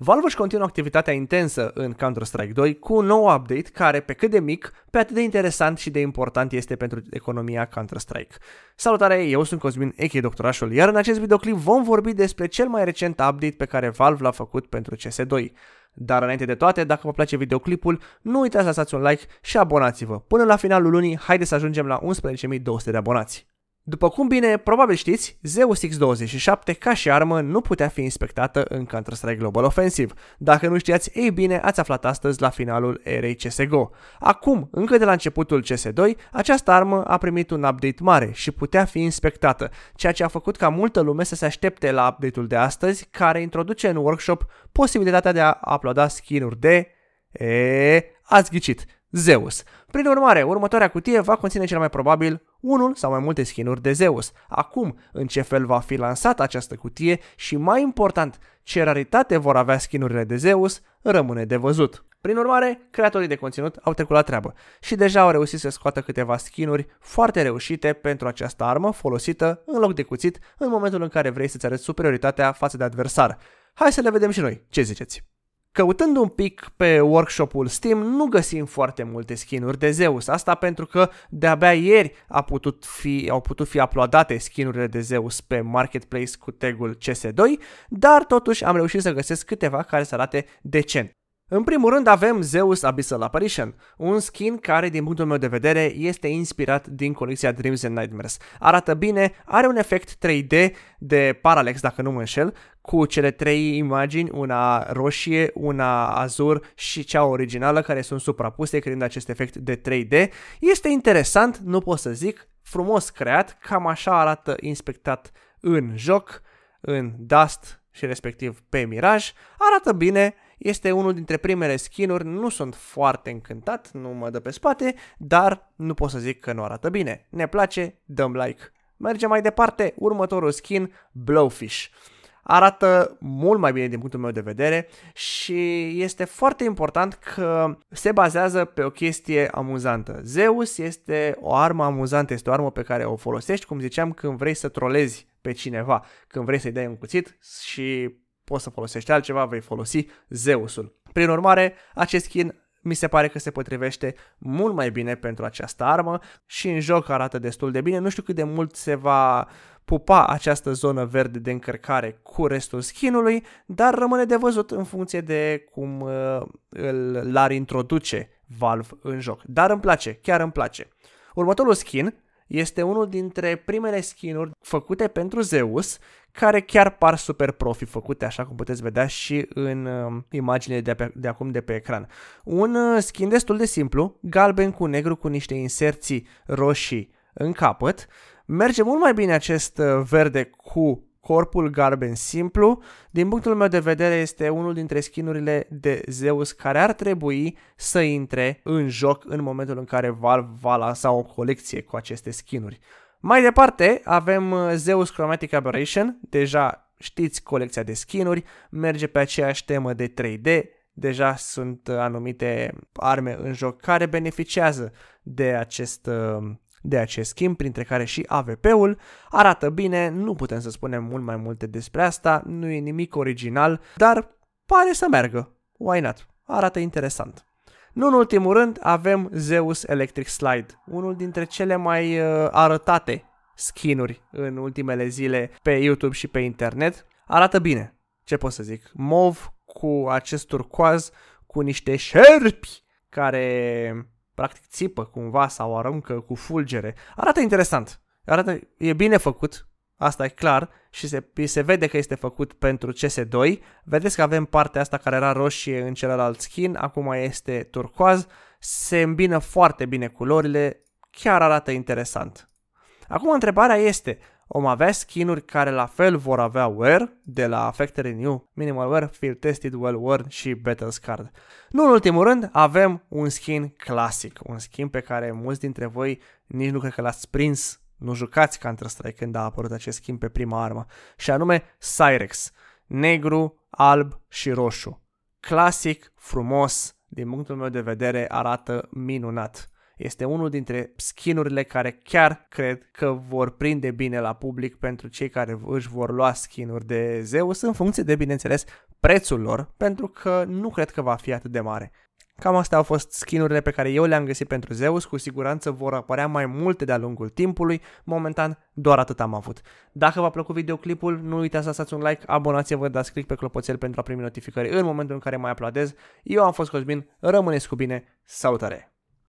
Valve își continuă activitatea intensă în Counter-Strike 2 cu un nou update care, pe cât de mic, pe atât de interesant și de important este pentru economia Counter-Strike. Salutare, eu sunt Cosmin Echei doctorașul, iar în acest videoclip vom vorbi despre cel mai recent update pe care Valve l-a făcut pentru CS2. Dar înainte de toate, dacă vă place videoclipul, nu uitați să lăsați un like și abonați-vă. Până la finalul lunii, haideți să ajungem la 11.200 de abonați. După cum bine probabil știți, Zeus X-27 ca și armă nu putea fi inspectată în Counter-Strike Global Offensive. Dacă nu știați, ei bine, ați aflat astăzi la finalul erei CSGO. Acum, încă de la începutul CS2, această armă a primit un update mare și putea fi inspectată, ceea ce a făcut ca multă lume să se aștepte la update-ul de astăzi, care introduce în workshop posibilitatea de a uploada skin-uri de... E, ați ghicit, Zeus. Prin urmare, următoarea cutie va conține cel mai probabil unul sau mai multe skinuri de Zeus. Acum, în ce fel va fi lansată această cutie și mai important, ce raritate vor avea skinurile de Zeus, rămâne de văzut. Prin urmare, creatorii de conținut au trecut la treabă și deja au reușit să scoată câteva skinuri foarte reușite pentru această armă folosită în loc de cuțit în momentul în care vrei să-ți arăți superioritatea față de adversar. Hai să le vedem și noi, ce ziceți? Căutând un pic pe workshopul Steam, nu găsim foarte multe skinuri de Zeus. Asta pentru că de-abia ieri a putut fi, au putut fi uploadate skinurile de Zeus pe Marketplace cu tagul CS2, dar totuși am reușit să găsesc câteva care să arate decent. În primul rând avem Zeus Abyssal Apparition, un skin care din punctul meu de vedere este inspirat din colecția Dreams and Nightmares. Arată bine, are un efect 3D de parallax dacă nu mă înșel, cu cele trei imagini, una roșie, una azur și cea originală care sunt suprapuse creând acest efect de 3D. Este interesant, nu pot să zic, frumos creat, cam așa arată inspectat în joc, în Dust și respectiv pe miraj. Arată bine, este unul dintre primele skinuri, nu sunt foarte încântat, nu mă dă pe spate, dar nu pot să zic că nu arată bine. Ne place, dăm like. Mergem mai departe, următorul skin, Blowfish arată mult mai bine din punctul meu de vedere și este foarte important că se bazează pe o chestie amuzantă. Zeus este o armă amuzantă, este o armă pe care o folosești, cum ziceam, când vrei să trolezi pe cineva, când vrei să-i dai un cuțit și poți să folosești altceva, vei folosi Zeusul. Prin urmare, acest skin mi se pare că se potrivește mult mai bine pentru această armă și în joc arată destul de bine. Nu știu cât de mult se va pupa această zonă verde de încărcare cu restul skinului, dar rămâne de văzut în funcție de cum uh, îl, l-ar introduce Valve în joc. Dar îmi place, chiar îmi place. Următorul skin este unul dintre primele skinuri făcute pentru Zeus, care chiar par super profi făcute, așa cum puteți vedea și în uh, imaginile de, de acum de pe ecran. Un uh, skin destul de simplu, galben cu negru cu niște inserții roșii în capăt. Merge mult mai bine acest uh, verde cu corpul garben simplu. Din punctul meu de vedere este unul dintre skinurile de Zeus care ar trebui să intre în joc în momentul în care Valve va lansa o colecție cu aceste skinuri. Mai departe avem uh, Zeus Chromatic Aberration, deja știți colecția de skinuri, merge pe aceeași temă de 3D, deja sunt uh, anumite arme în joc care beneficiază de acest de acest schimb, printre care și AVP-ul, arată bine, nu putem să spunem mult mai multe despre asta, nu e nimic original, dar pare să meargă. Why not? Arată interesant. Nu în ultimul rând avem Zeus Electric Slide, unul dintre cele mai uh, arătate skinuri în ultimele zile pe YouTube și pe internet. Arată bine, ce pot să zic, mov cu acest turcoaz cu niște șerpi care practic țipă cumva sau aruncă cu fulgere. Arată interesant, arată, e bine făcut, asta e clar și se, se vede că este făcut pentru CS2. Vedeți că avem partea asta care era roșie în celălalt skin, acum este turcoaz, se îmbină foarte bine culorile, chiar arată interesant. Acum întrebarea este, Om avea skinuri care la fel vor avea wear de la Factory New, Minimal Wear, Field Tested, Well Worn și Battle Scard. Nu în ultimul rând, avem un skin clasic, un skin pe care mulți dintre voi nici nu cred că l-ați prins, nu jucați Counter-Strike când a apărut acest skin pe prima armă, și anume Cyrex, negru, alb și roșu. Clasic, frumos, din punctul meu de vedere arată minunat. Este unul dintre skinurile care chiar cred că vor prinde bine la public pentru cei care își vor lua skinuri de Zeus în funcție de, bineînțeles, prețul lor, pentru că nu cred că va fi atât de mare. Cam astea au fost skinurile pe care eu le-am găsit pentru Zeus, cu siguranță vor apărea mai multe de-a lungul timpului, momentan doar atât am avut. Dacă v-a plăcut videoclipul, nu uitați să lăsați un like, abonați-vă, dați click pe clopoțel pentru a primi notificări în momentul în care mai aplaudez. Eu am fost Cosmin, rămâneți cu bine, salutare!